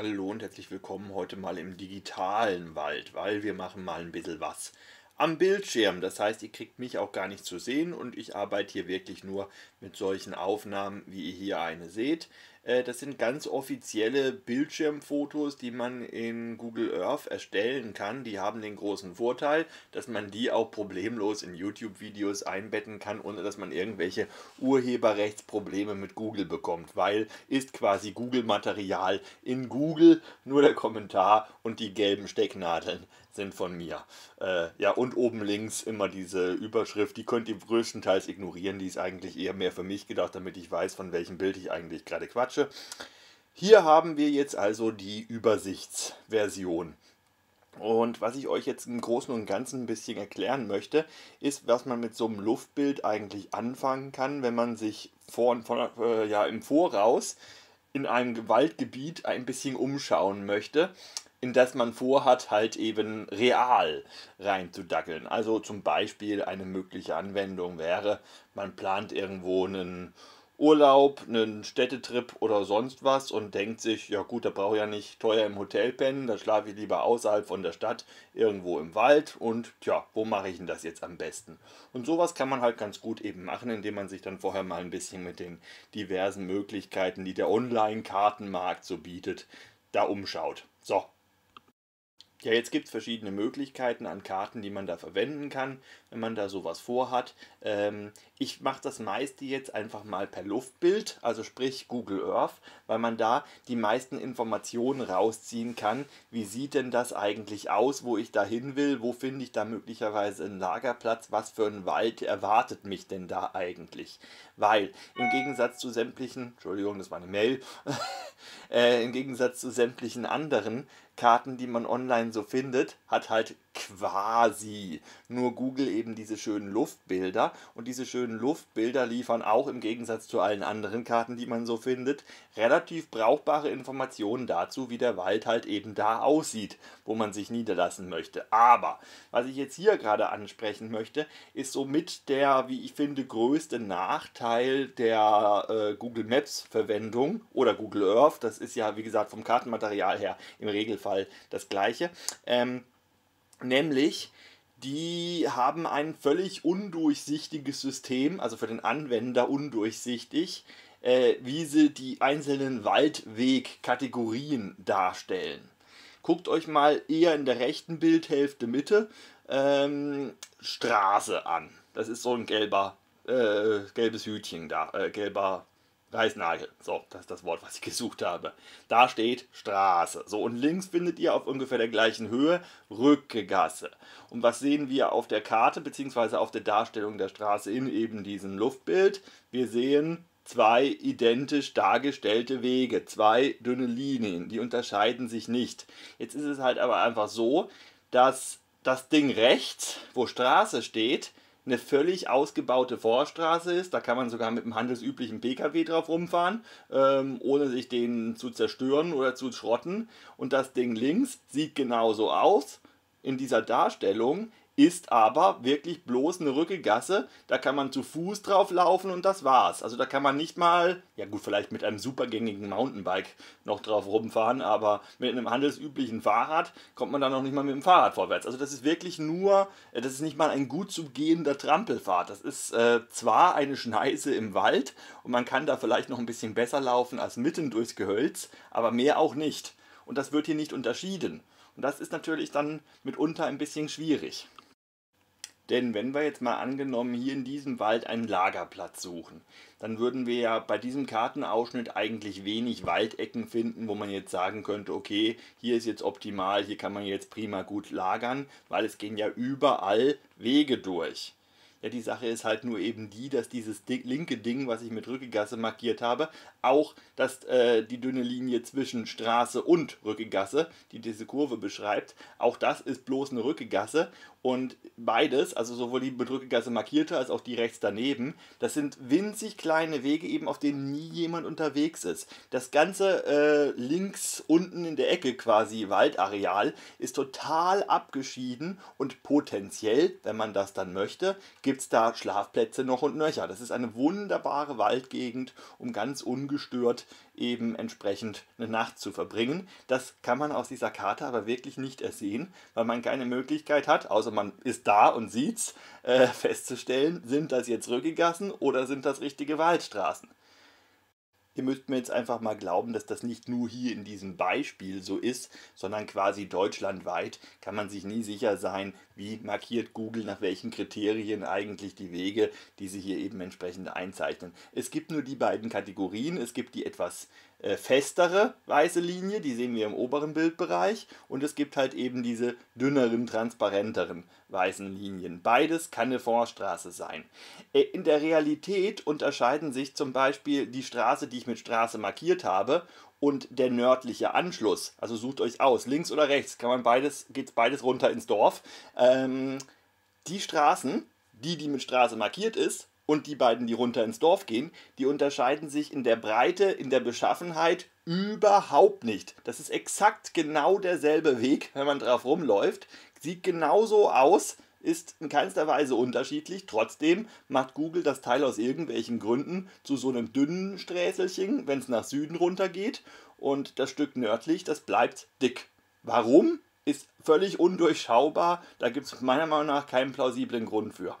Hallo und herzlich willkommen heute mal im digitalen Wald, weil wir machen mal ein bisschen was am Bildschirm. Das heißt, ihr kriegt mich auch gar nicht zu sehen und ich arbeite hier wirklich nur mit solchen Aufnahmen, wie ihr hier eine seht. Äh, das sind ganz offizielle Bildschirmfotos, die man in Google Earth erstellen kann. Die haben den großen Vorteil, dass man die auch problemlos in YouTube-Videos einbetten kann, ohne dass man irgendwelche Urheberrechtsprobleme mit Google bekommt, weil ist quasi Google-Material in Google, nur der Kommentar und die gelben Stecknadeln sind von mir. Äh, ja, und oben links immer diese Überschrift, die könnt ihr größtenteils ignorieren. Die ist eigentlich eher mehr für mich gedacht, damit ich weiß, von welchem Bild ich eigentlich gerade quatsche. Hier haben wir jetzt also die Übersichtsversion. Und was ich euch jetzt im Großen und Ganzen ein bisschen erklären möchte, ist, was man mit so einem Luftbild eigentlich anfangen kann, wenn man sich vor, vor, äh, ja, im Voraus in einem Waldgebiet ein bisschen umschauen möchte in das man vorhat, halt eben real reinzudackeln. Also zum Beispiel eine mögliche Anwendung wäre, man plant irgendwo einen Urlaub, einen Städtetrip oder sonst was und denkt sich, ja gut, da brauche ich ja nicht teuer im Hotel pennen, da schlafe ich lieber außerhalb von der Stadt, irgendwo im Wald und tja, wo mache ich denn das jetzt am besten? Und sowas kann man halt ganz gut eben machen, indem man sich dann vorher mal ein bisschen mit den diversen Möglichkeiten, die der Online-Kartenmarkt so bietet, da umschaut. So, ja, jetzt gibt es verschiedene Möglichkeiten an Karten, die man da verwenden kann, wenn man da sowas vorhat. Ähm, ich mache das meiste jetzt einfach mal per Luftbild, also sprich Google Earth weil man da die meisten Informationen rausziehen kann. Wie sieht denn das eigentlich aus, wo ich da hin will, wo finde ich da möglicherweise einen Lagerplatz, was für einen Wald erwartet mich denn da eigentlich? Weil im Gegensatz zu sämtlichen, Entschuldigung, das war eine Mail, äh, im Gegensatz zu sämtlichen anderen Karten, die man online so findet, hat halt quasi. Nur Google eben diese schönen Luftbilder und diese schönen Luftbilder liefern auch im Gegensatz zu allen anderen Karten, die man so findet, relativ brauchbare Informationen dazu, wie der Wald halt eben da aussieht, wo man sich niederlassen möchte. Aber was ich jetzt hier gerade ansprechen möchte, ist somit der, wie ich finde, größte Nachteil der äh, Google Maps Verwendung oder Google Earth. Das ist ja, wie gesagt, vom Kartenmaterial her im Regelfall das gleiche. Ähm, Nämlich, die haben ein völlig undurchsichtiges System, also für den Anwender undurchsichtig, äh, wie sie die einzelnen Waldwegkategorien darstellen. Guckt euch mal eher in der rechten Bildhälfte Mitte ähm, Straße an. Das ist so ein gelber, äh, gelbes Hütchen da, äh, gelber Reißnagel. So, das ist das Wort, was ich gesucht habe. Da steht Straße. So, und links findet ihr auf ungefähr der gleichen Höhe Rückegasse. Und was sehen wir auf der Karte beziehungsweise auf der Darstellung der Straße in eben diesem Luftbild? Wir sehen zwei identisch dargestellte Wege, zwei dünne Linien, die unterscheiden sich nicht. Jetzt ist es halt aber einfach so, dass das Ding rechts, wo Straße steht, eine völlig ausgebaute Vorstraße ist. Da kann man sogar mit einem handelsüblichen Pkw drauf rumfahren, ähm, ohne sich den zu zerstören oder zu schrotten. Und das Ding links sieht genauso aus in dieser Darstellung, ist aber wirklich bloß eine Rückegasse. Da kann man zu Fuß drauf laufen und das war's. Also da kann man nicht mal, ja gut, vielleicht mit einem supergängigen Mountainbike noch drauf rumfahren, aber mit einem handelsüblichen Fahrrad kommt man da noch nicht mal mit dem Fahrrad vorwärts. Also das ist wirklich nur, äh, das ist nicht mal ein gut zu gehender Trampelfahrt. Das ist äh, zwar eine Schneise im Wald und man kann da vielleicht noch ein bisschen besser laufen als mitten durchs Gehölz, aber mehr auch nicht. Und das wird hier nicht unterschieden. Und das ist natürlich dann mitunter ein bisschen schwierig. Denn wenn wir jetzt mal angenommen hier in diesem Wald einen Lagerplatz suchen, dann würden wir ja bei diesem Kartenausschnitt eigentlich wenig Waldecken finden, wo man jetzt sagen könnte, okay, hier ist jetzt optimal, hier kann man jetzt prima gut lagern, weil es gehen ja überall Wege durch. Ja, die Sache ist halt nur eben die, dass dieses linke Ding, was ich mit Rückegasse markiert habe, auch dass äh, die dünne Linie zwischen Straße und Rückegasse, die diese Kurve beschreibt, auch das ist bloß eine Rückegasse und beides, also sowohl die Bedrückegasse markierte als auch die rechts daneben, das sind winzig kleine Wege, eben auf denen nie jemand unterwegs ist. Das ganze äh, links unten in der Ecke quasi Waldareal ist total abgeschieden und potenziell, wenn man das dann möchte, gibt es da Schlafplätze noch und nöcher. Das ist eine wunderbare Waldgegend, um ganz ungestört eben entsprechend eine Nacht zu verbringen. Das kann man aus dieser Karte aber wirklich nicht ersehen, weil man keine Möglichkeit hat, außer man ist da und sieht's, äh, festzustellen, sind das jetzt Rückgassen oder sind das richtige Waldstraßen. Ihr müsst mir jetzt einfach mal glauben, dass das nicht nur hier in diesem Beispiel so ist, sondern quasi deutschlandweit kann man sich nie sicher sein, wie markiert Google nach welchen Kriterien eigentlich die Wege, die sie hier eben entsprechend einzeichnen. Es gibt nur die beiden Kategorien. Es gibt die etwas äh, festere weiße Linie, die sehen wir im oberen Bildbereich, und es gibt halt eben diese dünneren, transparenteren weißen Linien. Beides kann eine Vorstraße sein. Äh, in der Realität unterscheiden sich zum Beispiel die Straße, die ich mit Straße markiert habe, und der nördliche Anschluss. Also sucht euch aus, links oder rechts, kann man beides, geht beides runter ins Dorf. Ähm, die Straßen, die, die mit Straße markiert ist, und die beiden, die runter ins Dorf gehen, die unterscheiden sich in der Breite, in der Beschaffenheit überhaupt nicht. Das ist exakt genau derselbe Weg, wenn man drauf rumläuft. Sieht genauso aus, ist in keinster Weise unterschiedlich. Trotzdem macht Google das Teil aus irgendwelchen Gründen zu so einem dünnen Sträßelchen, wenn es nach Süden runtergeht. Und das Stück nördlich, das bleibt dick. Warum? Ist völlig undurchschaubar. Da gibt es meiner Meinung nach keinen plausiblen Grund für.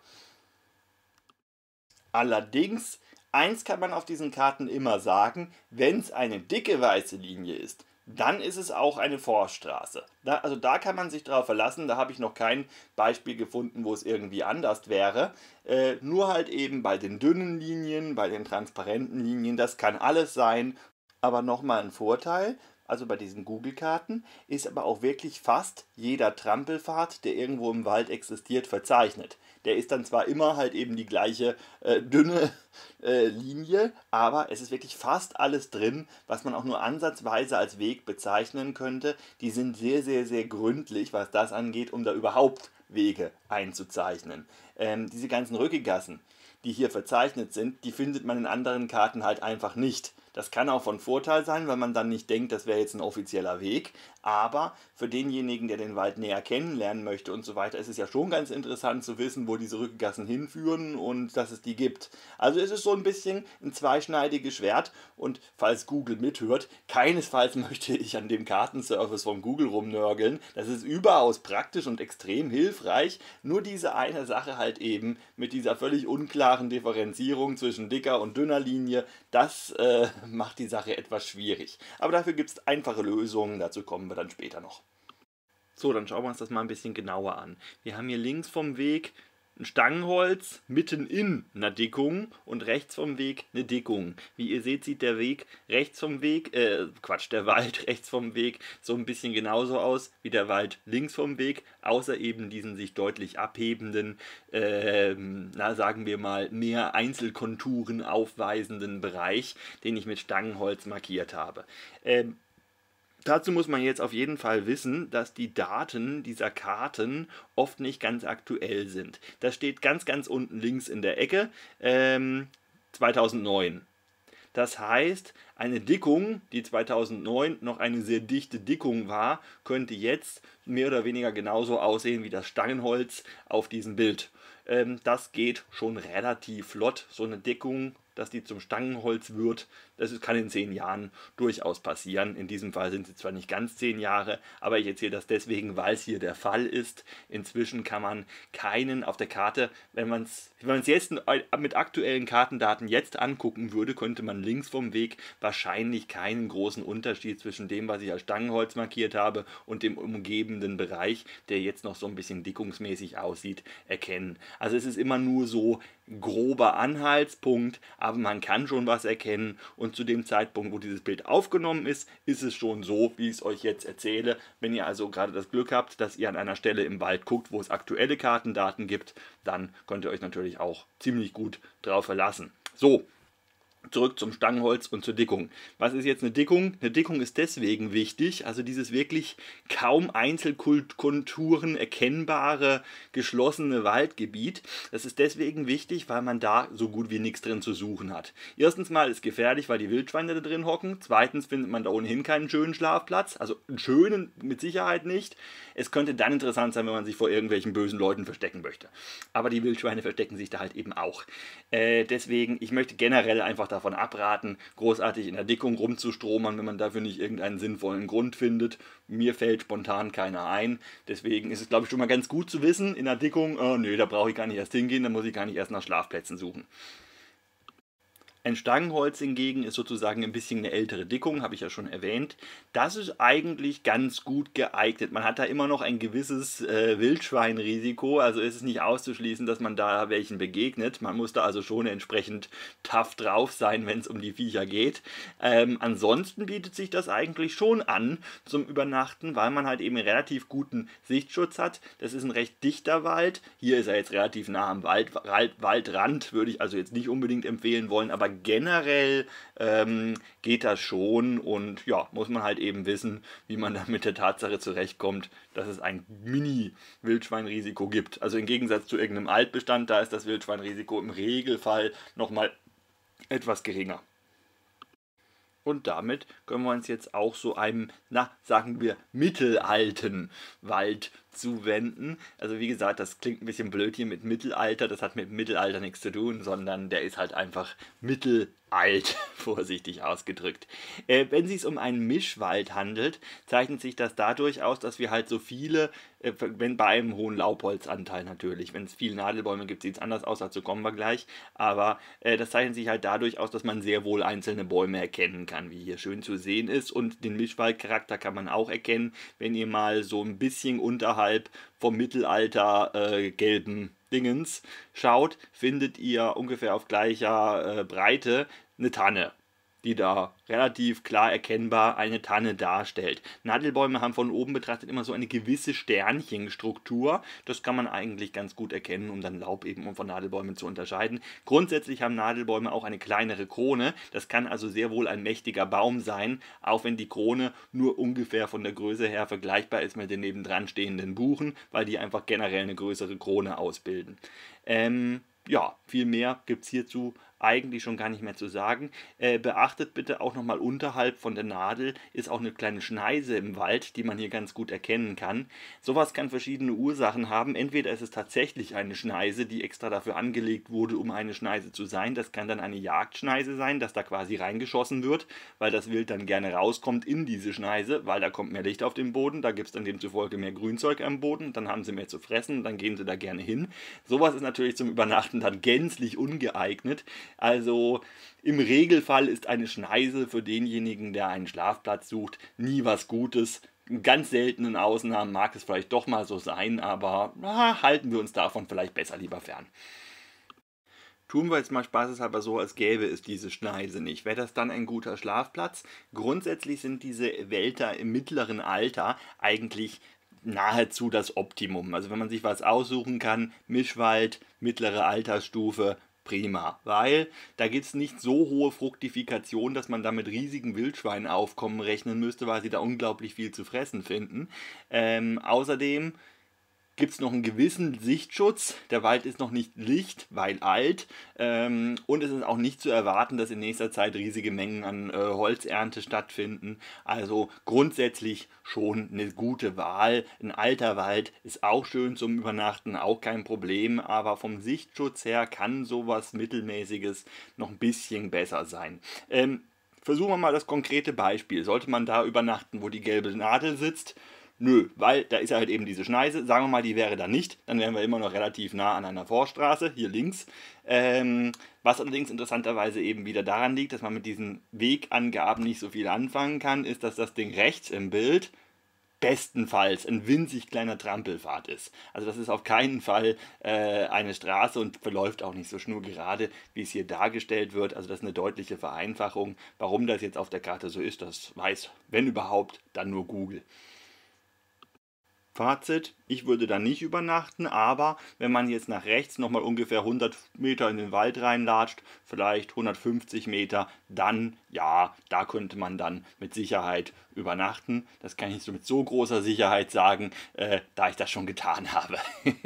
Allerdings, eins kann man auf diesen Karten immer sagen, wenn es eine dicke weiße Linie ist, dann ist es auch eine Vorstraße. Da, also da kann man sich drauf verlassen, da habe ich noch kein Beispiel gefunden, wo es irgendwie anders wäre. Äh, nur halt eben bei den dünnen Linien, bei den transparenten Linien, das kann alles sein. Aber nochmal ein Vorteil, also bei diesen Google-Karten, ist aber auch wirklich fast jeder Trampelfahrt, der irgendwo im Wald existiert, verzeichnet. Der ist dann zwar immer halt eben die gleiche äh, dünne äh, Linie, aber es ist wirklich fast alles drin, was man auch nur ansatzweise als Weg bezeichnen könnte. Die sind sehr, sehr, sehr gründlich, was das angeht, um da überhaupt Wege einzuzeichnen. Ähm, diese ganzen Rückegassen, die hier verzeichnet sind, die findet man in anderen Karten halt einfach nicht. Das kann auch von Vorteil sein, weil man dann nicht denkt, das wäre jetzt ein offizieller Weg. Aber für denjenigen, der den Wald näher kennenlernen möchte und so weiter, ist es ja schon ganz interessant zu wissen, wo diese Rückgassen hinführen und dass es die gibt. Also es ist so ein bisschen ein zweischneidiges Schwert und falls Google mithört, keinesfalls möchte ich an dem Kartenservice von Google rumnörgeln. Das ist überaus praktisch und extrem hilfreich. Nur diese eine Sache halt eben mit dieser völlig unklaren Differenzierung zwischen dicker und dünner Linie, das äh, macht die Sache etwas schwierig. Aber dafür gibt es einfache Lösungen, dazu kommen wir dann später noch. So, dann schauen wir uns das mal ein bisschen genauer an. Wir haben hier links vom Weg ein Stangenholz mitten in einer Dickung und rechts vom Weg eine Dickung. Wie ihr seht, sieht der Weg rechts vom Weg, äh, Quatsch, der Wald rechts vom Weg so ein bisschen genauso aus wie der Wald links vom Weg, außer eben diesen sich deutlich abhebenden, äh, na sagen wir mal, mehr Einzelkonturen aufweisenden Bereich, den ich mit Stangenholz markiert habe. Ähm, Dazu muss man jetzt auf jeden Fall wissen, dass die Daten dieser Karten oft nicht ganz aktuell sind. Das steht ganz, ganz unten links in der Ecke, ähm, 2009. Das heißt, eine Dickung, die 2009 noch eine sehr dichte Dickung war, könnte jetzt mehr oder weniger genauso aussehen wie das Stangenholz auf diesem Bild. Ähm, das geht schon relativ flott. So eine Dickung, dass die zum Stangenholz wird, das kann in zehn Jahren durchaus passieren. In diesem Fall sind es zwar nicht ganz zehn Jahre, aber ich erzähle das deswegen, weil es hier der Fall ist. Inzwischen kann man keinen auf der Karte, wenn man es wenn jetzt mit aktuellen Kartendaten jetzt angucken würde, könnte man links vom Weg wahrscheinlich keinen großen Unterschied zwischen dem, was ich als Stangenholz markiert habe und dem umgebenden Bereich, der jetzt noch so ein bisschen dickungsmäßig aussieht, erkennen. Also es ist immer nur so grober Anhaltspunkt, aber man kann schon was erkennen und und zu dem Zeitpunkt, wo dieses Bild aufgenommen ist, ist es schon so, wie ich es euch jetzt erzähle. Wenn ihr also gerade das Glück habt, dass ihr an einer Stelle im Wald guckt, wo es aktuelle Kartendaten gibt, dann könnt ihr euch natürlich auch ziemlich gut drauf verlassen. So, Zurück zum Stangenholz und zur Dickung. Was ist jetzt eine Dickung? Eine Dickung ist deswegen wichtig, also dieses wirklich kaum Einzelkonturen erkennbare, geschlossene Waldgebiet. Das ist deswegen wichtig, weil man da so gut wie nichts drin zu suchen hat. Erstens mal ist es gefährlich, weil die Wildschweine da drin hocken. Zweitens findet man da ohnehin keinen schönen Schlafplatz. Also einen schönen mit Sicherheit nicht. Es könnte dann interessant sein, wenn man sich vor irgendwelchen bösen Leuten verstecken möchte. Aber die Wildschweine verstecken sich da halt eben auch. Äh, deswegen, ich möchte generell einfach einfach davon abraten, großartig in der Dickung rumzustromern, wenn man dafür nicht irgendeinen sinnvollen Grund findet. Mir fällt spontan keiner ein. Deswegen ist es, glaube ich, schon mal ganz gut zu wissen, in der Dickung, oh, nö, da brauche ich gar nicht erst hingehen, da muss ich gar nicht erst nach Schlafplätzen suchen. Ein Stangenholz hingegen ist sozusagen ein bisschen eine ältere Dickung, habe ich ja schon erwähnt. Das ist eigentlich ganz gut geeignet. Man hat da immer noch ein gewisses äh, Wildschweinrisiko, also ist es nicht auszuschließen, dass man da welchen begegnet. Man muss da also schon entsprechend tough drauf sein, wenn es um die Viecher geht. Ähm, ansonsten bietet sich das eigentlich schon an zum Übernachten, weil man halt eben relativ guten Sichtschutz hat. Das ist ein recht dichter Wald. Hier ist er jetzt relativ nah am Wald, Waldrand, würde ich also jetzt nicht unbedingt empfehlen wollen, aber generell ähm, geht das schon und ja, muss man halt eben wissen, wie man dann mit der Tatsache zurechtkommt, dass es ein Mini-Wildschweinrisiko gibt. Also im Gegensatz zu irgendeinem Altbestand, da ist das Wildschweinrisiko im Regelfall nochmal etwas geringer. Und damit können wir uns jetzt auch so einem, na, sagen wir, mittelalten Wald zuwenden. Also wie gesagt, das klingt ein bisschen blöd hier mit Mittelalter, das hat mit Mittelalter nichts zu tun, sondern der ist halt einfach mittelalt, vorsichtig ausgedrückt. Äh, wenn es sich um einen Mischwald handelt, zeichnet sich das dadurch aus, dass wir halt so viele, äh, wenn bei einem hohen Laubholzanteil natürlich, wenn es viele Nadelbäume gibt, sieht es anders aus, dazu kommen wir gleich, aber äh, das zeichnet sich halt dadurch aus, dass man sehr wohl einzelne Bäume erkennen kann, wie hier schön zu sehen ist und den Mischwaldcharakter kann man auch erkennen, wenn ihr mal so ein bisschen unterhalb unterhalb vom Mittelalter äh, gelben Dingens schaut, findet ihr ungefähr auf gleicher äh, Breite eine Tanne die da relativ klar erkennbar eine Tanne darstellt. Nadelbäume haben von oben betrachtet immer so eine gewisse Sternchenstruktur. Das kann man eigentlich ganz gut erkennen, um dann Laub eben von Nadelbäumen zu unterscheiden. Grundsätzlich haben Nadelbäume auch eine kleinere Krone. Das kann also sehr wohl ein mächtiger Baum sein, auch wenn die Krone nur ungefähr von der Größe her vergleichbar ist mit den nebendran stehenden Buchen, weil die einfach generell eine größere Krone ausbilden. Ähm, ja, viel mehr gibt es hierzu eigentlich schon gar nicht mehr zu sagen. Äh, beachtet bitte auch nochmal unterhalb von der Nadel ist auch eine kleine Schneise im Wald, die man hier ganz gut erkennen kann. Sowas kann verschiedene Ursachen haben. Entweder ist es tatsächlich eine Schneise, die extra dafür angelegt wurde, um eine Schneise zu sein. Das kann dann eine Jagdschneise sein, dass da quasi reingeschossen wird, weil das Wild dann gerne rauskommt in diese Schneise, weil da kommt mehr Licht auf den Boden, da gibt es dann demzufolge mehr Grünzeug am Boden, dann haben sie mehr zu fressen, dann gehen sie da gerne hin. Sowas ist natürlich zum Übernachten dann gänzlich ungeeignet. Also im Regelfall ist eine Schneise für denjenigen, der einen Schlafplatz sucht, nie was Gutes. In ganz seltenen Ausnahmen mag es vielleicht doch mal so sein, aber na, halten wir uns davon vielleicht besser lieber fern. Tun wir jetzt mal spaßeshalber so, als gäbe es diese Schneise nicht. Wäre das dann ein guter Schlafplatz? Grundsätzlich sind diese Wälder im mittleren Alter eigentlich nahezu das Optimum. Also wenn man sich was aussuchen kann, Mischwald, mittlere Altersstufe, prima, weil da gibt es nicht so hohe Fruktifikation, dass man da mit riesigen Wildschweinaufkommen rechnen müsste, weil sie da unglaublich viel zu fressen finden. Ähm, außerdem gibt es noch einen gewissen Sichtschutz. Der Wald ist noch nicht licht, weil alt. Ähm, und es ist auch nicht zu erwarten, dass in nächster Zeit riesige Mengen an äh, Holzernte stattfinden. Also grundsätzlich schon eine gute Wahl. Ein alter Wald ist auch schön zum Übernachten, auch kein Problem. Aber vom Sichtschutz her kann sowas Mittelmäßiges noch ein bisschen besser sein. Ähm, versuchen wir mal das konkrete Beispiel. Sollte man da übernachten, wo die gelbe Nadel sitzt? Nö, weil da ist ja halt eben diese Schneise. Sagen wir mal, die wäre da nicht. Dann wären wir immer noch relativ nah an einer Vorstraße, hier links. Ähm, was allerdings interessanterweise eben wieder daran liegt, dass man mit diesen Wegangaben nicht so viel anfangen kann, ist, dass das Ding rechts im Bild bestenfalls ein winzig kleiner Trampelfahrt ist. Also das ist auf keinen Fall äh, eine Straße und verläuft auch nicht so schnurgerade, wie es hier dargestellt wird. Also das ist eine deutliche Vereinfachung. Warum das jetzt auf der Karte so ist, das weiß, wenn überhaupt, dann nur Google. Fazit, ich würde da nicht übernachten, aber wenn man jetzt nach rechts nochmal ungefähr 100 Meter in den Wald reinlatscht, vielleicht 150 Meter, dann ja, da könnte man dann mit Sicherheit übernachten. Das kann ich so mit so großer Sicherheit sagen, äh, da ich das schon getan habe.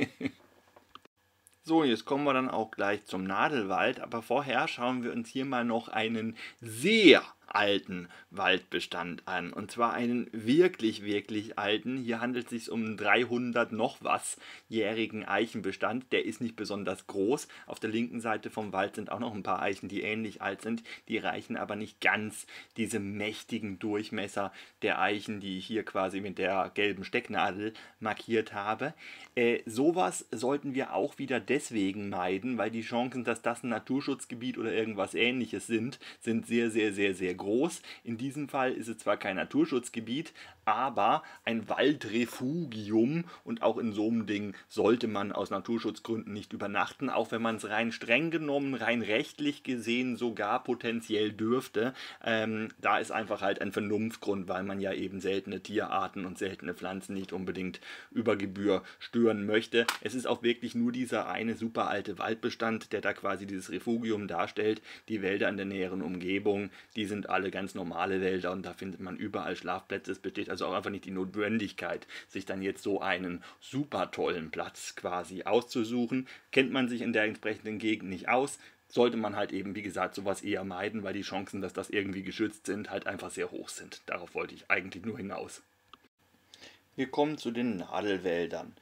So, jetzt kommen wir dann auch gleich zum Nadelwald, aber vorher schauen wir uns hier mal noch einen sehr alten Waldbestand an. Und zwar einen wirklich, wirklich alten. Hier handelt es sich um einen 300 noch was jährigen Eichenbestand. Der ist nicht besonders groß. Auf der linken Seite vom Wald sind auch noch ein paar Eichen, die ähnlich alt sind. Die reichen aber nicht ganz diese mächtigen Durchmesser der Eichen, die ich hier quasi mit der gelben Stecknadel markiert habe. Äh, sowas sollten wir auch wieder deswegen meiden, weil die Chancen, dass das ein Naturschutzgebiet oder irgendwas ähnliches sind, sind sehr, sehr, sehr, sehr groß groß. In diesem Fall ist es zwar kein Naturschutzgebiet, aber ein Waldrefugium und auch in so einem Ding sollte man aus Naturschutzgründen nicht übernachten, auch wenn man es rein streng genommen, rein rechtlich gesehen sogar potenziell dürfte. Ähm, da ist einfach halt ein Vernunftgrund, weil man ja eben seltene Tierarten und seltene Pflanzen nicht unbedingt über Gebühr stören möchte. Es ist auch wirklich nur dieser eine super alte Waldbestand, der da quasi dieses Refugium darstellt. Die Wälder in der näheren Umgebung, die sind alle ganz normale Wälder und da findet man überall Schlafplätze. Es besteht also auch einfach nicht die Notwendigkeit, sich dann jetzt so einen super tollen Platz quasi auszusuchen. Kennt man sich in der entsprechenden Gegend nicht aus, sollte man halt eben, wie gesagt, sowas eher meiden, weil die Chancen, dass das irgendwie geschützt sind, halt einfach sehr hoch sind. Darauf wollte ich eigentlich nur hinaus. Wir kommen zu den Nadelwäldern.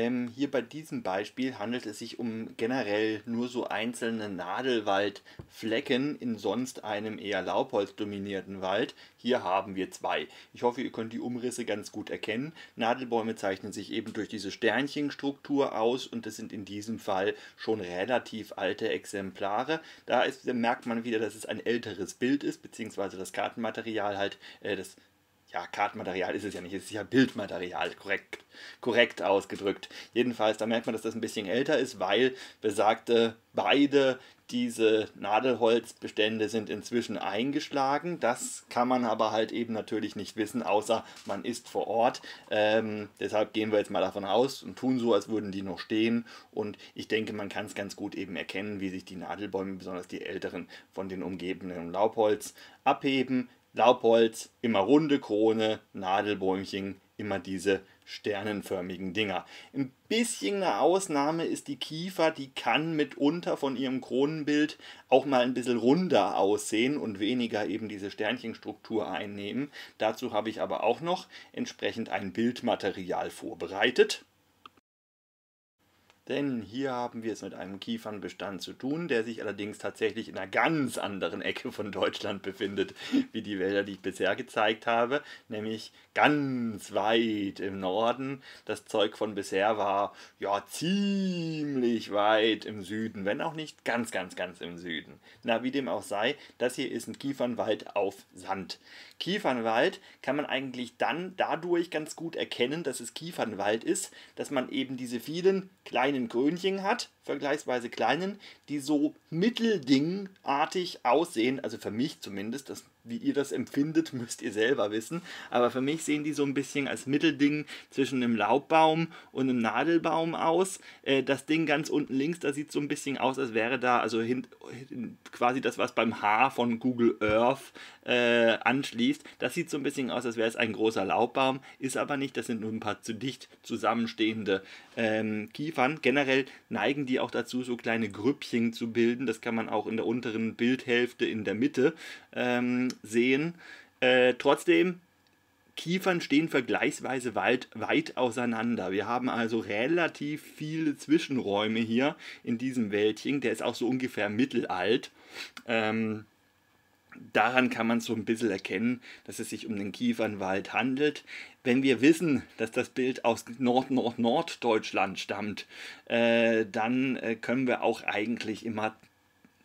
Ähm, hier bei diesem Beispiel handelt es sich um generell nur so einzelne Nadelwaldflecken in sonst einem eher laubholzdominierten Wald. Hier haben wir zwei. Ich hoffe, ihr könnt die Umrisse ganz gut erkennen. Nadelbäume zeichnen sich eben durch diese Sternchenstruktur aus und das sind in diesem Fall schon relativ alte Exemplare. Da, ist, da merkt man wieder, dass es ein älteres Bild ist, beziehungsweise das Kartenmaterial halt, äh, das ja, Kartenmaterial ist es ja nicht, es ist ja Bildmaterial, korrekt, korrekt ausgedrückt. Jedenfalls, da merkt man, dass das ein bisschen älter ist, weil besagte beide diese Nadelholzbestände sind inzwischen eingeschlagen. Das kann man aber halt eben natürlich nicht wissen, außer man ist vor Ort. Ähm, deshalb gehen wir jetzt mal davon aus und tun so, als würden die noch stehen. Und ich denke, man kann es ganz gut eben erkennen, wie sich die Nadelbäume, besonders die älteren, von den umgebenden Laubholz abheben. Laubholz, immer runde Krone, Nadelbäumchen, immer diese sternenförmigen Dinger. Ein bisschen eine Ausnahme ist die Kiefer, die kann mitunter von ihrem Kronenbild auch mal ein bisschen runder aussehen und weniger eben diese Sternchenstruktur einnehmen. Dazu habe ich aber auch noch entsprechend ein Bildmaterial vorbereitet. Denn hier haben wir es mit einem Kiefernbestand zu tun, der sich allerdings tatsächlich in einer ganz anderen Ecke von Deutschland befindet, wie die Wälder, die ich bisher gezeigt habe, nämlich ganz weit im Norden. Das Zeug von bisher war ja ziemlich weit im Süden, wenn auch nicht ganz, ganz, ganz im Süden. Na, wie dem auch sei, das hier ist ein Kiefernwald auf Sand. Kiefernwald kann man eigentlich dann dadurch ganz gut erkennen, dass es Kiefernwald ist, dass man eben diese vielen kleinen kleinen Krönchen hat, vergleichsweise kleinen, die so mittelding-artig aussehen, also für mich zumindest, das wie ihr das empfindet, müsst ihr selber wissen. Aber für mich sehen die so ein bisschen als Mittelding zwischen einem Laubbaum und einem Nadelbaum aus. Äh, das Ding ganz unten links, da sieht so ein bisschen aus, als wäre da also quasi das, was beim Haar von Google Earth äh, anschließt. Das sieht so ein bisschen aus, als wäre es ein großer Laubbaum, ist aber nicht. Das sind nur ein paar zu dicht zusammenstehende ähm, Kiefern. Generell neigen die auch dazu, so kleine Grüppchen zu bilden. Das kann man auch in der unteren Bildhälfte in der Mitte. Ähm, sehen. Äh, trotzdem, Kiefern stehen vergleichsweise weit, weit auseinander. Wir haben also relativ viele Zwischenräume hier in diesem Wäldchen. Der ist auch so ungefähr mittelalt. Ähm, daran kann man so ein bisschen erkennen, dass es sich um den Kiefernwald handelt. Wenn wir wissen, dass das Bild aus Nord-Nord-Norddeutschland stammt, äh, dann äh, können wir auch eigentlich immer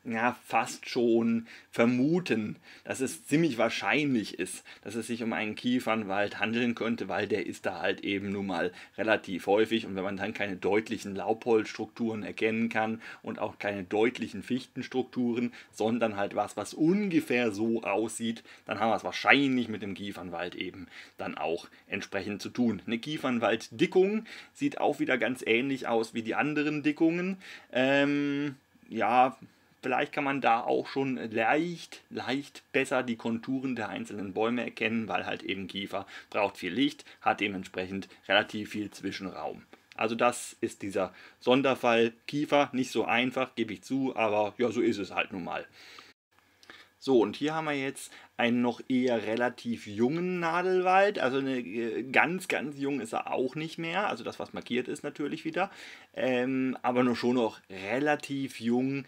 ja, fast schon vermuten, dass es ziemlich wahrscheinlich ist, dass es sich um einen Kiefernwald handeln könnte, weil der ist da halt eben nun mal relativ häufig und wenn man dann keine deutlichen Laubholzstrukturen erkennen kann und auch keine deutlichen Fichtenstrukturen, sondern halt was, was ungefähr so aussieht, dann haben wir es wahrscheinlich mit dem Kiefernwald eben dann auch entsprechend zu tun. Eine Kiefernwalddickung sieht auch wieder ganz ähnlich aus wie die anderen Dickungen. Ähm, ja, Vielleicht kann man da auch schon leicht, leicht besser die Konturen der einzelnen Bäume erkennen, weil halt eben Kiefer braucht viel Licht, hat dementsprechend relativ viel Zwischenraum. Also das ist dieser Sonderfall Kiefer, nicht so einfach, gebe ich zu, aber ja, so ist es halt nun mal. So, und hier haben wir jetzt einen noch eher relativ jungen Nadelwald. Also eine, äh, ganz, ganz jung ist er auch nicht mehr. Also das, was markiert ist natürlich wieder. Ähm, aber nur schon noch relativ jung.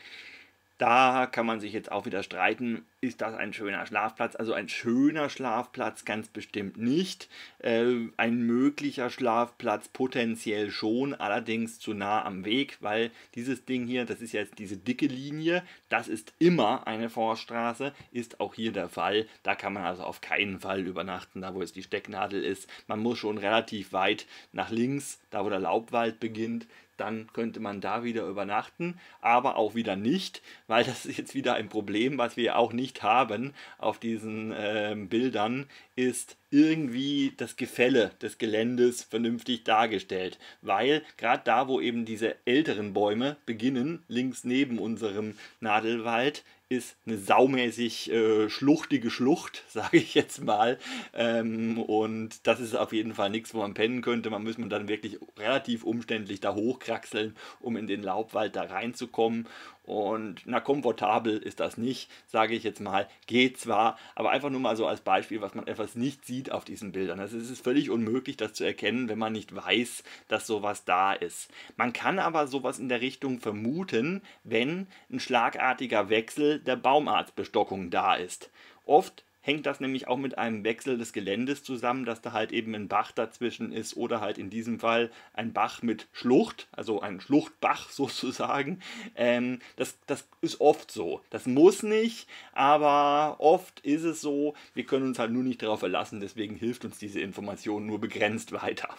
Da kann man sich jetzt auch wieder streiten, ist das ein schöner Schlafplatz? Also ein schöner Schlafplatz ganz bestimmt nicht. Äh, ein möglicher Schlafplatz potenziell schon, allerdings zu nah am Weg, weil dieses Ding hier, das ist jetzt diese dicke Linie, das ist immer eine Forststraße, ist auch hier der Fall. Da kann man also auf keinen Fall übernachten, da wo es die Stecknadel ist. Man muss schon relativ weit nach links, da wo der Laubwald beginnt, dann könnte man da wieder übernachten, aber auch wieder nicht, weil das ist jetzt wieder ein Problem, was wir auch nicht haben auf diesen äh, Bildern, ist irgendwie das Gefälle des Geländes vernünftig dargestellt, weil gerade da, wo eben diese älteren Bäume beginnen, links neben unserem Nadelwald, ist eine saumäßig äh, schluchtige Schlucht, sage ich jetzt mal. Ähm, und das ist auf jeden Fall nichts, wo man pennen könnte. Man muss man dann wirklich relativ umständlich da hochkraxeln, um in den Laubwald da reinzukommen. Und na, komfortabel ist das nicht, sage ich jetzt mal. Geht zwar, aber einfach nur mal so als Beispiel, was man etwas nicht sieht auf diesen Bildern. Also es ist völlig unmöglich, das zu erkennen, wenn man nicht weiß, dass sowas da ist. Man kann aber sowas in der Richtung vermuten, wenn ein schlagartiger Wechsel der Baumarztbestockung da ist. Oft hängt das nämlich auch mit einem Wechsel des Geländes zusammen, dass da halt eben ein Bach dazwischen ist oder halt in diesem Fall ein Bach mit Schlucht, also ein Schluchtbach sozusagen. Ähm, das, das ist oft so. Das muss nicht, aber oft ist es so. Wir können uns halt nur nicht darauf verlassen, deswegen hilft uns diese Information nur begrenzt weiter.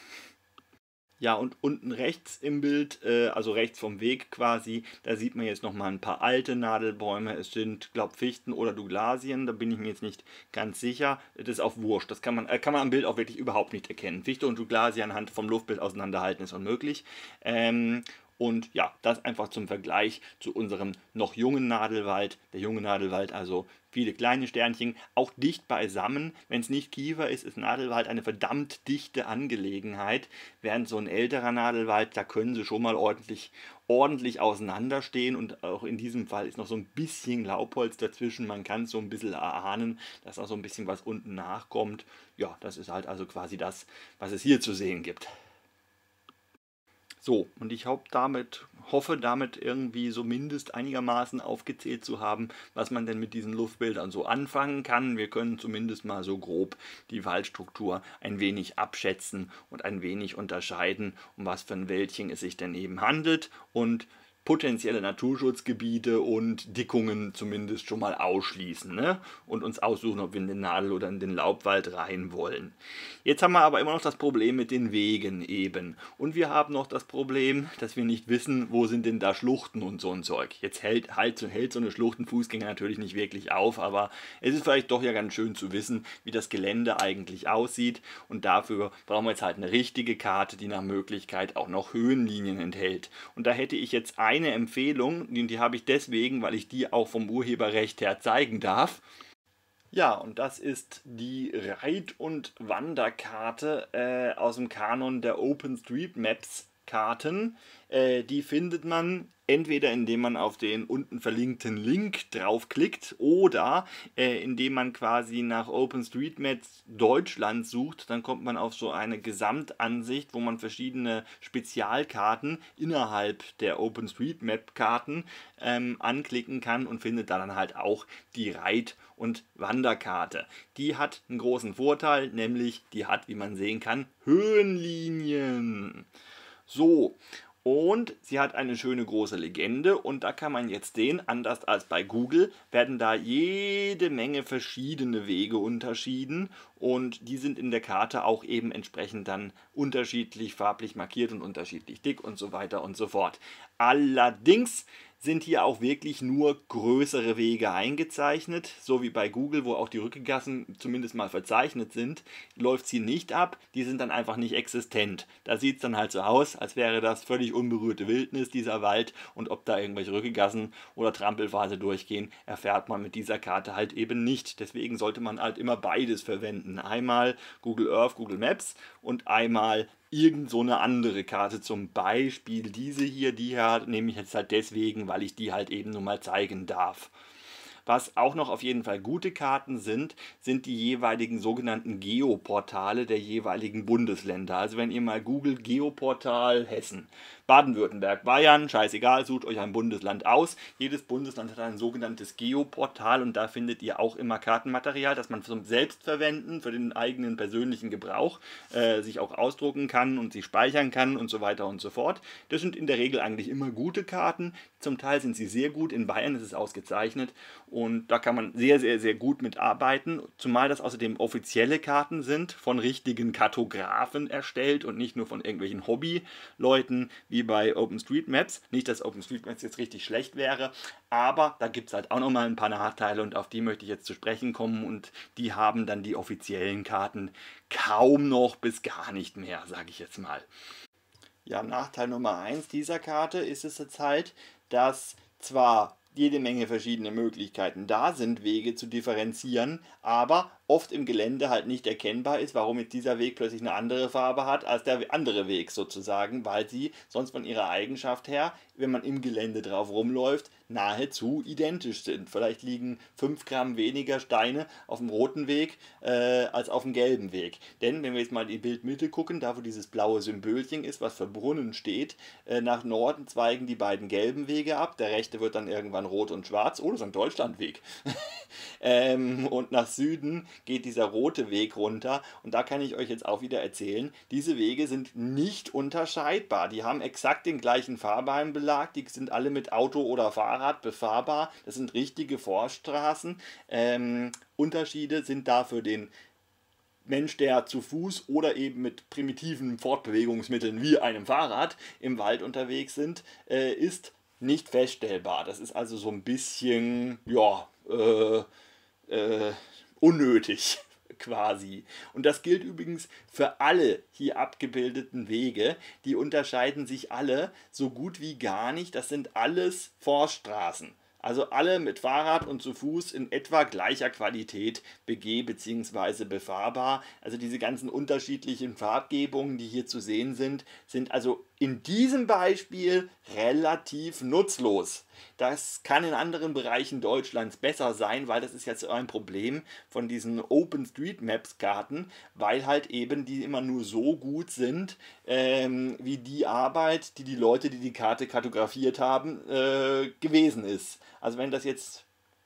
Ja, und unten rechts im Bild, äh, also rechts vom Weg quasi, da sieht man jetzt nochmal ein paar alte Nadelbäume. Es sind, glaube Fichten oder Douglasien, da bin ich mir jetzt nicht ganz sicher. Das ist auch wurscht, das kann man, äh, kann man am Bild auch wirklich überhaupt nicht erkennen. Fichte und Douglasien anhand vom Luftbild auseinanderhalten ist unmöglich. Ähm, und ja, das einfach zum Vergleich zu unserem noch jungen Nadelwald. Der junge Nadelwald also viele kleine Sternchen, auch dicht beisammen. Wenn es nicht Kiefer ist, ist Nadelwald eine verdammt dichte Angelegenheit. Während so ein älterer Nadelwald, da können sie schon mal ordentlich, ordentlich auseinanderstehen und auch in diesem Fall ist noch so ein bisschen Laubholz dazwischen. Man kann es so ein bisschen erahnen, dass auch so ein bisschen was unten nachkommt. Ja, das ist halt also quasi das, was es hier zu sehen gibt. So, und ich hoffe damit, hoffe damit irgendwie so mindest einigermaßen aufgezählt zu haben, was man denn mit diesen Luftbildern so anfangen kann. Wir können zumindest mal so grob die Waldstruktur ein wenig abschätzen und ein wenig unterscheiden, um was für ein Wäldchen es sich denn eben handelt und potenzielle Naturschutzgebiete und Dickungen zumindest schon mal ausschließen ne? und uns aussuchen, ob wir in den Nadel- oder in den Laubwald rein wollen. Jetzt haben wir aber immer noch das Problem mit den Wegen eben. Und wir haben noch das Problem, dass wir nicht wissen, wo sind denn da Schluchten und so ein Zeug. Jetzt hält, halt, hält so eine Schluchtenfußgänger natürlich nicht wirklich auf, aber es ist vielleicht doch ja ganz schön zu wissen, wie das Gelände eigentlich aussieht. Und dafür brauchen wir jetzt halt eine richtige Karte, die nach Möglichkeit auch noch Höhenlinien enthält. Und da hätte ich jetzt ein eine Empfehlung, die, die habe ich deswegen, weil ich die auch vom Urheberrecht her zeigen darf. Ja, und das ist die Reit- und Wanderkarte äh, aus dem Kanon der OpenStreetMaps Karten. Äh, die findet man entweder indem man auf den unten verlinkten Link draufklickt oder äh, indem man quasi nach OpenStreetMap Deutschland sucht, dann kommt man auf so eine Gesamtansicht, wo man verschiedene Spezialkarten innerhalb der OpenStreetMap-Karten ähm, anklicken kann und findet dann halt auch die Reit- und Wanderkarte. Die hat einen großen Vorteil, nämlich die hat, wie man sehen kann, Höhenlinien. So, und sie hat eine schöne große Legende und da kann man jetzt sehen, anders als bei Google, werden da jede Menge verschiedene Wege unterschieden und die sind in der Karte auch eben entsprechend dann unterschiedlich farblich markiert und unterschiedlich dick und so weiter und so fort. Allerdings sind hier auch wirklich nur größere Wege eingezeichnet. So wie bei Google, wo auch die Rückengassen zumindest mal verzeichnet sind, läuft es hier nicht ab. Die sind dann einfach nicht existent. Da sieht es dann halt so aus, als wäre das völlig unberührte Wildnis, dieser Wald. Und ob da irgendwelche Rückengassen oder Trampelphase durchgehen, erfährt man mit dieser Karte halt eben nicht. Deswegen sollte man halt immer beides verwenden. Einmal Google Earth, Google Maps und einmal irgend so eine andere Karte, zum Beispiel diese hier, die hier nehme ich jetzt halt deswegen, weil ich die halt eben nur mal zeigen darf. Was auch noch auf jeden Fall gute Karten sind, sind die jeweiligen sogenannten Geoportale der jeweiligen Bundesländer. Also wenn ihr mal googelt Geoportal Hessen, Baden-Württemberg, Bayern, scheißegal, sucht euch ein Bundesland aus. Jedes Bundesland hat ein sogenanntes Geoportal und da findet ihr auch immer Kartenmaterial, das man zum Selbstverwenden, für den eigenen persönlichen Gebrauch äh, sich auch ausdrucken kann und sie speichern kann und so weiter und so fort. Das sind in der Regel eigentlich immer gute Karten. Zum Teil sind sie sehr gut. In Bayern ist es ausgezeichnet und da kann man sehr, sehr, sehr gut mitarbeiten. Zumal das außerdem offizielle Karten sind, von richtigen Kartografen erstellt und nicht nur von irgendwelchen Hobbyleuten wie wie bei OpenStreetMaps. Nicht, dass OpenStreetMaps jetzt richtig schlecht wäre, aber da gibt es halt auch nochmal ein paar Nachteile und auf die möchte ich jetzt zu sprechen kommen und die haben dann die offiziellen Karten kaum noch bis gar nicht mehr, sage ich jetzt mal. Ja, Nachteil Nummer 1 dieser Karte ist es jetzt halt, dass zwar jede Menge verschiedene Möglichkeiten da sind, Wege zu differenzieren, aber oft im Gelände halt nicht erkennbar ist, warum jetzt dieser Weg plötzlich eine andere Farbe hat als der andere Weg sozusagen, weil sie sonst von ihrer Eigenschaft her, wenn man im Gelände drauf rumläuft, nahezu identisch sind. Vielleicht liegen 5 Gramm weniger Steine auf dem roten Weg äh, als auf dem gelben Weg. Denn wenn wir jetzt mal in die Bildmitte gucken, da wo dieses blaue Symbolchen ist, was für Brunnen steht, äh, nach Norden zweigen die beiden gelben Wege ab. Der rechte wird dann irgendwann rot und schwarz. Oh, das ist ein Deutschlandweg. ähm, und nach Süden geht dieser rote Weg runter. Und da kann ich euch jetzt auch wieder erzählen, diese Wege sind nicht unterscheidbar. Die haben exakt den gleichen Fahrbahnbelag, die sind alle mit Auto oder Fahrrad befahrbar. Das sind richtige Vorstraßen. Ähm, Unterschiede sind da für den Mensch, der zu Fuß oder eben mit primitiven Fortbewegungsmitteln wie einem Fahrrad im Wald unterwegs sind, äh, ist nicht feststellbar. Das ist also so ein bisschen, ja, äh, äh, unnötig quasi. Und das gilt übrigens für alle hier abgebildeten Wege. Die unterscheiden sich alle so gut wie gar nicht. Das sind alles Vorstraßen. Also alle mit Fahrrad und zu Fuß in etwa gleicher Qualität begeh- bzw. befahrbar. Also diese ganzen unterschiedlichen Farbgebungen, die hier zu sehen sind, sind also in diesem Beispiel relativ nutzlos. Das kann in anderen Bereichen Deutschlands besser sein, weil das ist jetzt ein Problem von diesen OpenStreetMaps-Karten, weil halt eben die immer nur so gut sind, ähm, wie die Arbeit, die die Leute, die die Karte kartografiert haben, äh, gewesen ist. Also wenn das jetzt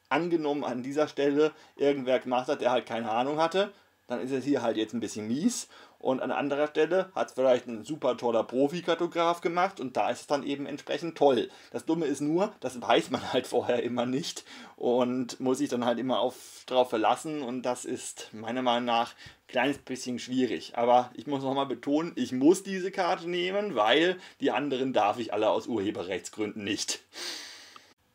angenommen an dieser Stelle irgendwer gemacht hat, der halt keine Ahnung hatte, dann ist es hier halt jetzt ein bisschen mies und an anderer Stelle hat es vielleicht ein super toller Profi-Kartograf gemacht und da ist es dann eben entsprechend toll. Das Dumme ist nur, das weiß man halt vorher immer nicht und muss sich dann halt immer auf, drauf verlassen und das ist meiner Meinung nach ein kleines bisschen schwierig. Aber ich muss nochmal betonen, ich muss diese Karte nehmen, weil die anderen darf ich alle aus Urheberrechtsgründen nicht.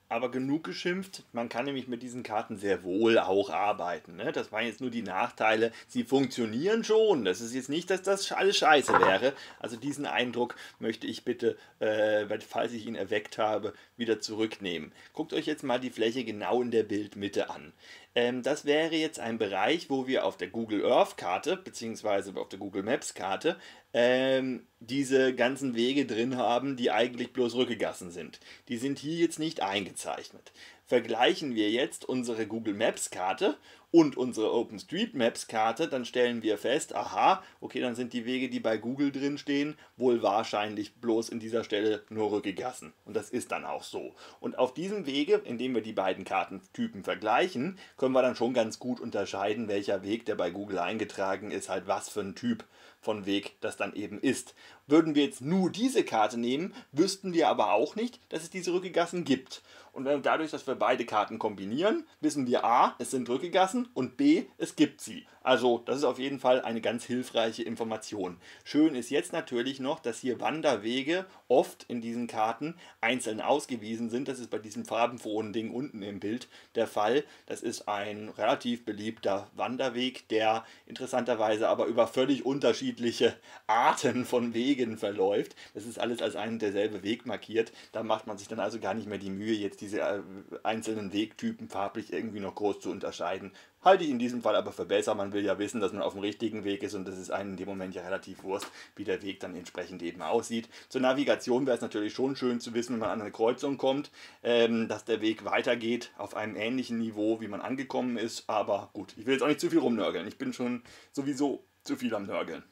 Aber genug geschimpft, man kann nämlich mit diesen Karten sehr wohl auch arbeiten. Ne? Das waren jetzt nur die Nachteile. Sie funktionieren schon. Das ist jetzt nicht, dass das alles scheiße wäre. Also diesen Eindruck möchte ich bitte, äh, falls ich ihn erweckt habe, wieder zurücknehmen. Guckt euch jetzt mal die Fläche genau in der Bildmitte an. Ähm, das wäre jetzt ein Bereich, wo wir auf der Google Earth Karte, beziehungsweise auf der Google Maps Karte, ähm, diese ganzen Wege drin haben, die eigentlich bloß Rückegassen sind. Die sind hier jetzt nicht eingezeichnet. Vergleichen wir jetzt unsere Google Maps Karte und unsere OpenStreetMaps Karte, dann stellen wir fest, aha, okay, dann sind die Wege, die bei Google drin stehen, wohl wahrscheinlich bloß in dieser Stelle nur Rückegassen. Und das ist dann auch so. Und auf diesem Wege, indem wir die beiden Kartentypen vergleichen, können wir dann schon ganz gut unterscheiden, welcher Weg, der bei Google eingetragen ist, halt was für ein Typ von Weg das dann eben ist. Würden wir jetzt nur diese Karte nehmen, wüssten wir aber auch nicht, dass es diese Rückegassen gibt. Und dadurch, dass wir beide Karten kombinieren, wissen wir A, es sind Rückegassen und B, es gibt sie. Also das ist auf jeden Fall eine ganz hilfreiche Information. Schön ist jetzt natürlich noch, dass hier Wanderwege oft in diesen Karten einzeln ausgewiesen sind. Das ist bei diesem farbenfrohen Ding unten im Bild der Fall. Das ist ein relativ beliebter Wanderweg, der interessanterweise aber über völlig unterschiedliche Arten von Wegen Wegen verläuft. Das ist alles als ein und derselbe Weg markiert. Da macht man sich dann also gar nicht mehr die Mühe, jetzt diese äh, einzelnen Wegtypen farblich irgendwie noch groß zu unterscheiden. Halte ich in diesem Fall aber für besser. Man will ja wissen, dass man auf dem richtigen Weg ist und das ist einem in dem Moment ja relativ wurscht, wie der Weg dann entsprechend eben aussieht. Zur Navigation wäre es natürlich schon schön zu wissen, wenn man an eine Kreuzung kommt, ähm, dass der Weg weitergeht auf einem ähnlichen Niveau, wie man angekommen ist. Aber gut, ich will jetzt auch nicht zu viel rumnörgeln. Ich bin schon sowieso zu viel am Nörgeln.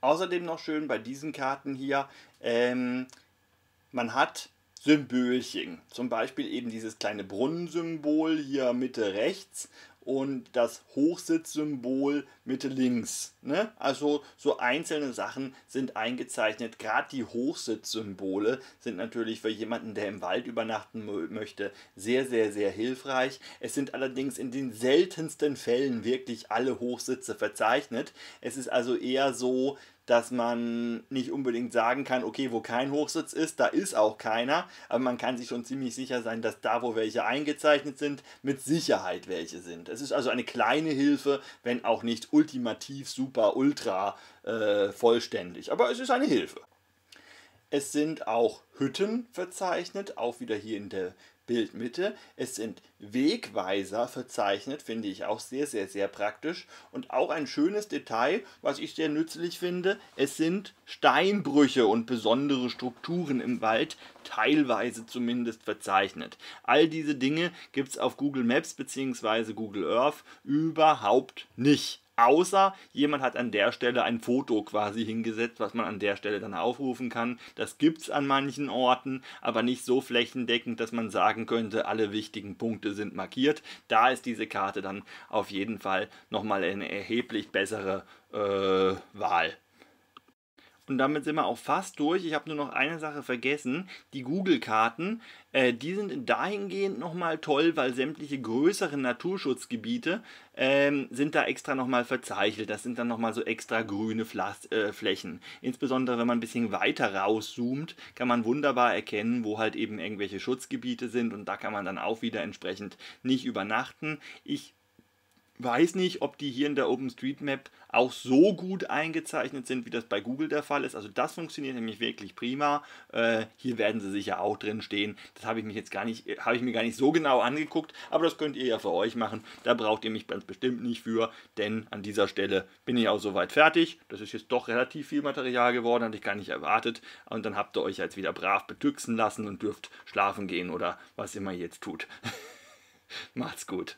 Außerdem noch schön bei diesen Karten hier, ähm, man hat Symbolchen. Zum Beispiel eben dieses kleine Brunnensymbol hier Mitte rechts und das Hochsitzsymbol Mitte links. Ne? Also so einzelne Sachen sind eingezeichnet. Gerade die Hochsitzsymbole sind natürlich für jemanden, der im Wald übernachten möchte, sehr, sehr, sehr hilfreich. Es sind allerdings in den seltensten Fällen wirklich alle Hochsitze verzeichnet. Es ist also eher so, dass man nicht unbedingt sagen kann, okay, wo kein Hochsitz ist, da ist auch keiner, aber man kann sich schon ziemlich sicher sein, dass da, wo welche eingezeichnet sind, mit Sicherheit welche sind. Es ist also eine kleine Hilfe, wenn auch nicht ultimativ, super, ultra äh, vollständig. Aber es ist eine Hilfe. Es sind auch Hütten verzeichnet, auch wieder hier in der Bildmitte. Es sind Wegweiser verzeichnet, finde ich auch sehr, sehr, sehr praktisch. Und auch ein schönes Detail, was ich sehr nützlich finde, es sind Steinbrüche und besondere Strukturen im Wald, teilweise zumindest verzeichnet. All diese Dinge gibt es auf Google Maps bzw. Google Earth überhaupt nicht. Außer jemand hat an der Stelle ein Foto quasi hingesetzt, was man an der Stelle dann aufrufen kann. Das gibt es an manchen Orten, aber nicht so flächendeckend, dass man sagen könnte, alle wichtigen Punkte sind markiert. Da ist diese Karte dann auf jeden Fall nochmal eine erheblich bessere äh, Wahl. Und damit sind wir auch fast durch. Ich habe nur noch eine Sache vergessen. Die Google-Karten, äh, die sind dahingehend nochmal toll, weil sämtliche größeren Naturschutzgebiete ähm, sind da extra nochmal verzeichnet. Das sind dann nochmal so extra grüne Flas äh, Flächen. Insbesondere wenn man ein bisschen weiter rauszoomt, kann man wunderbar erkennen, wo halt eben irgendwelche Schutzgebiete sind. Und da kann man dann auch wieder entsprechend nicht übernachten. Ich weiß nicht, ob die hier in der OpenStreetMap auch so gut eingezeichnet sind, wie das bei Google der Fall ist. Also das funktioniert nämlich wirklich prima. Äh, hier werden sie sicher auch drin stehen. Das habe ich mich jetzt gar nicht, habe ich mir gar nicht so genau angeguckt, aber das könnt ihr ja für euch machen. Da braucht ihr mich ganz bestimmt nicht für, denn an dieser Stelle bin ich auch soweit fertig. Das ist jetzt doch relativ viel Material geworden, hatte ich gar nicht erwartet. Und dann habt ihr euch jetzt wieder brav betüxen lassen und dürft schlafen gehen oder was immer ihr jetzt tut. Macht's gut.